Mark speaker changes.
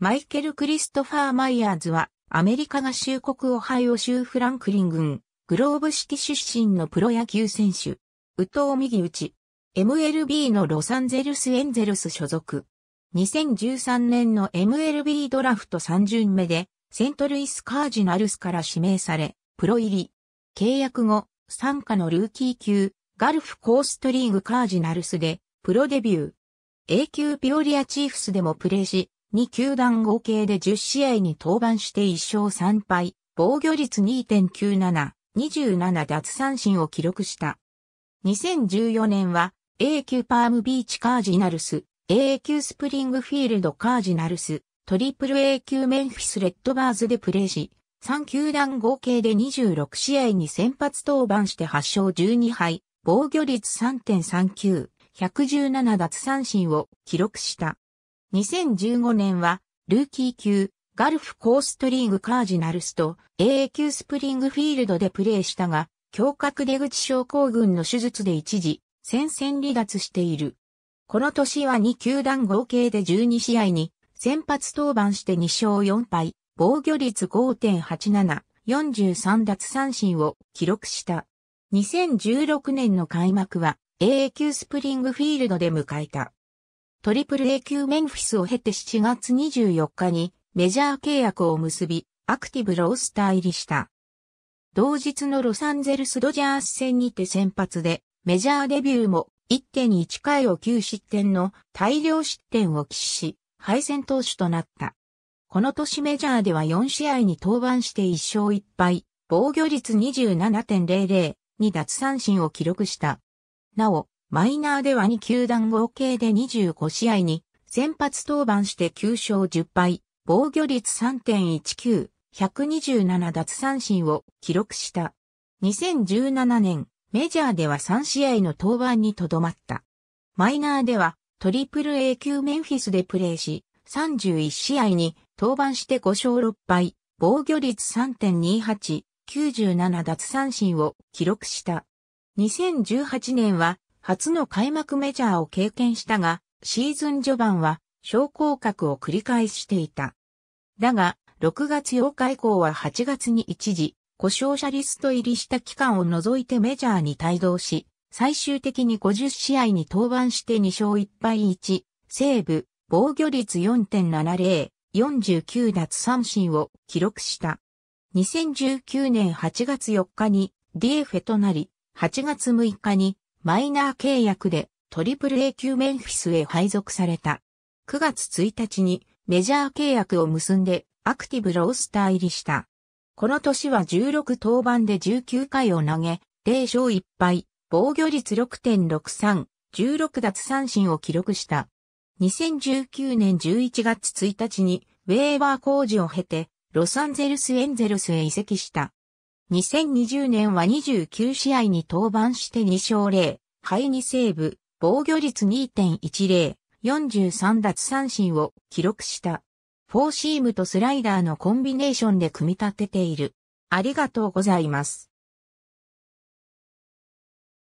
Speaker 1: マイケル・クリストファー・マイヤーズは、アメリカ合衆国オハイオ州フランクリン郡、グローブシティ出身のプロ野球選手。宇藤右打ち。MLB のロサンゼルス・エンゼルス所属。2013年の MLB ドラフト3巡目で、セントルイス・カージナルスから指名され、プロ入り。契約後、参加のルーキー級、ガルフコーストリーグカージナルスで、プロデビュー。A 級ピオリアチーフスでもプレーし、2球団合計で10試合に登板して1勝3敗、防御率2.97、27奪三振を記録した。2014年は A 級パームビーチカージナルス、A 級スプリングフィールドカージナルス、トリプル A 級メンフィスレッドバーズでプレーし、3球団合計で26試合に先発登板して8勝12敗、防御率3.39、117奪三振を記録した。2015年は、ルーキー級、ガルフコーストリーグカージナルスと AA 級スプリングフィールドでプレーしたが、胸郭出口症候群の手術で一時、戦線離脱している。この年は2球団合計で12試合に、先発登板して2勝4敗、防御率5.87、43奪三振を記録した。2016年の開幕は AA 級スプリングフィールドで迎えた。トリプル A 級メンフィスを経て7月24日にメジャー契約を結び、アクティブロースター入りした。同日のロサンゼルスドジャース戦にて先発で、メジャーデビューも1.1回を9失点の大量失点を喫し、敗戦投手となった。この年メジャーでは4試合に登板して1勝1敗、防御率27.00、2奪三振を記録した。なお、マイナーでは2球団合計で25試合に先発登板して9勝10敗、防御率3.19、127奪三振を記録した。2017年、メジャーでは3試合の登板にとどまった。マイナーではトリプル A 級メンフィスでプレーし、31試合に登板して5勝6敗、防御率3.28、97奪三振を記録した。2018年は初の開幕メジャーを経験したが、シーズン序盤は昇降格を繰り返していた。だが、6月8日以降は8月に一時、故障者リスト入りした期間を除いてメジャーに帯同し、最終的に50試合に登板して2勝1敗1、西部、防御率4.70、49奪三振を記録した。2019年8月4日に DF となり、8月6日にマイナー契約で AAA 級メンフィスへ配属された。9月1日にメジャー契約を結んでアクティブロースター入りした。この年は16登板で19回を投げ、0勝1敗、防御率6.63、16奪三振を記録した。2019年11月1日にウェーバー工事を経てロサンゼルスエンゼルスへ移籍した。2020年は29試合に登板して2勝0、敗2セーブ、防御率2.10、43奪三振を記録した。フォーシームとスライダーのコンビネーションで組み立てている。ありがとうございます。